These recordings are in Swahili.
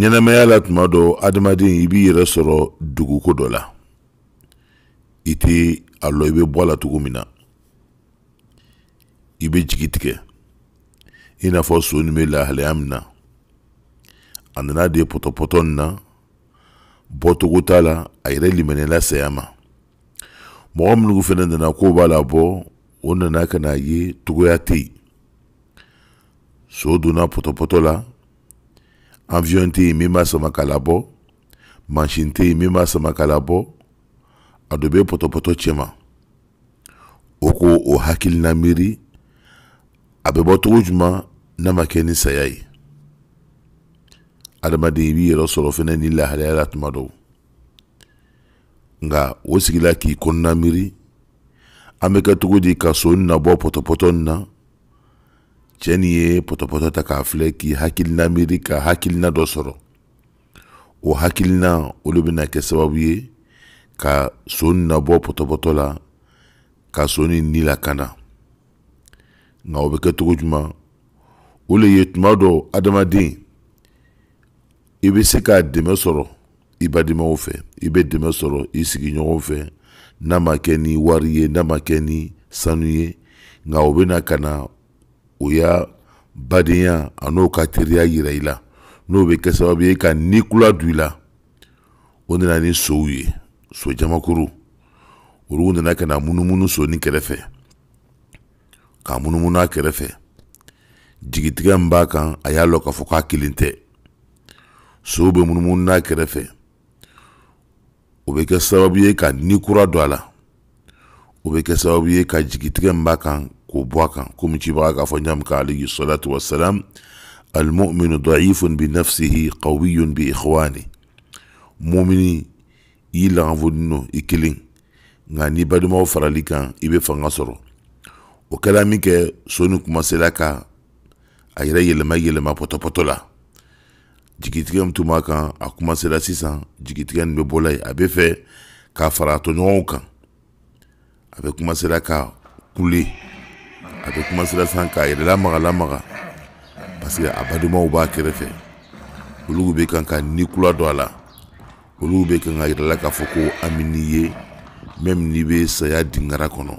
ɲɛnɛmaya la tuma dɔ adamaden i b'i yɛrɛ sɔrɔ duguko dɔ la i tɛ a lɔ i bɛ bɔ a la cogo min na i bɛ jigi tigɛ i n'a fɔ so nin bɛ lahalaya min na a nana de pɔtɔpɔtɔ nin na bɔcogo t'a la a yɛrɛ limɛnɛla saya ma mɔgɔ minnu fana nana ko b'a la bɔ o nana ka n'a ye togoya tɛ yen so donna pɔtɔpɔtɔ la avion te min b'a sama k'a labɔ mansin te yen min b'a sama k'a labɔ a dɔ bɛ pɔtɔpɔtɔ cɛma o k'o o hakilina miiri a bɛ bɔ cogo juman n'a ma kɛ ni saya ye adamaden i b'i yɛrɛ sɔrɔ fɛnɛ ni lahalaya la tuma dɔw nka o sigila k'i kɔnɔna miiri an bɛ kɛ cogo di ka so nabɔ pɔtɔpɔtɔ na cɛɛni ye pɔtɔpɔtɔ ta k'a filɛ k'i hakilina miiri ka hakilina dɔ sɔrɔ o hakilina olu bena kɛ sababu ye ka sooni nabɔ pɔtɔpɔtɔ la ka sooni ni lakana nka o be kɛ togo juman o le ye tuma dɔ adamaden i be se k'a dɛmɛ sɔrɔ i badimaw fɛ i be dɛmɛ sɔrɔ i sigiɲɔgɔnw fɛ n'a ma kɛ ni wari ye n'a ma kɛ ni sanu ye nka o bena ka na o y'a badenya a n'o ka teriya yira i la n'o bɛ kɛ sababu ye ka ni kula don i la o nana ni sow ye so jamakuru olu nana ka na munumunu sonin kɛrɛfɛ k'a munumunu a kɛrɛfɛ jigitigɛ min b'a kan a y'a lɔ k'a fɔ k'a kelen tɛ sow bɛ munumunu n'a kɛrɛfɛ o bɛ kɛ sababu ye ka ni kura don a la o bɛ kɛ sababu ye ka jigitigɛ min b'a kan k'o bɔ a kan komi cibaga k'a fɔ n y'a min ka alayhi salatu wasalam almuminu daifun bi nafsihi qawiyun bi ikhwani mumini i y'i lakanfonin no i kelen nka n'i balimaw farali kan i bɛ fanga soro o kɛra min kɛ so ni kuma sera ka a yɛrɛ yɛlɛma yɛlɛma pɔtɔpɔtɔ la jigitigɛ min tun kan a kuma sera sisan jigitigɛ nin bɛ bɔla yen a be fɛ k'a fara a tɔɲɔgɔnw kan a bɛ kuma ka kule a bɛ kumasira san k'a yɛrɛ lamaga lamaga parce que a badenmaw b'a kɛrɛfɛ olu bɛ kan ka ni kura don a la olu bɛ kan ka yirala k'a fɔ ko ami n'i ye même n'i bɛ saya dingara kɔnɔ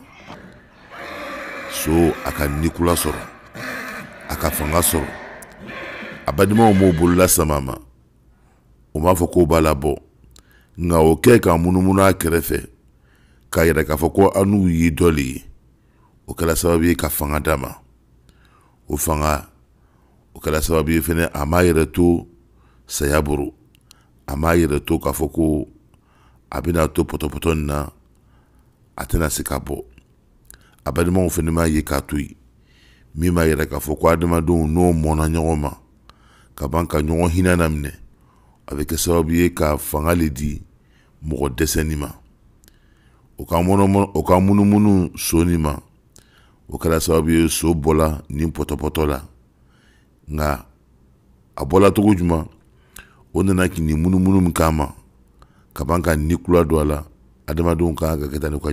so a ka ni kura sɔrɔ a ka fanga sɔrɔ a badenmaw m'o bolola sama ma o m'a fɔ k'o b'a labɔ nka o kɛ k'a munumunu a kɛrɛfɛ k'a yɛrɛ k'a fɔ ko an n'u y'i dɔ le ye o kɛra sababu ye ka fanga d'a ma o fanga o kɛra sababu ye fɛnɛ a m'a yɛrɛ to saya boro a m'a yɛrɛ to k'a fɔ ko a bɛna to pɔtɔpɔtɔ nin na a tɛna se ka bɔ a balimaw fɛnɛ m'a ye k'a to yen min b'a yɛrɛ k'a fɔ ko adamadenw n'o mɔnna ɲɔgɔn ma ka ban ka ɲɔgɔn hinɛ laminɛ a bɛ kɛ sababu ye ka fanga le di mɔgɔ dɛsɛni ma o ka munumunu o ka munumunu so nin ma o kɛra sababu ye so bɔla ni pɔtɔpɔtɔ la nka a bɔla togo juman o nana kini munumunu min k'a ma ka ka ni kula don a la adamadenw kan ka kɛ ni ka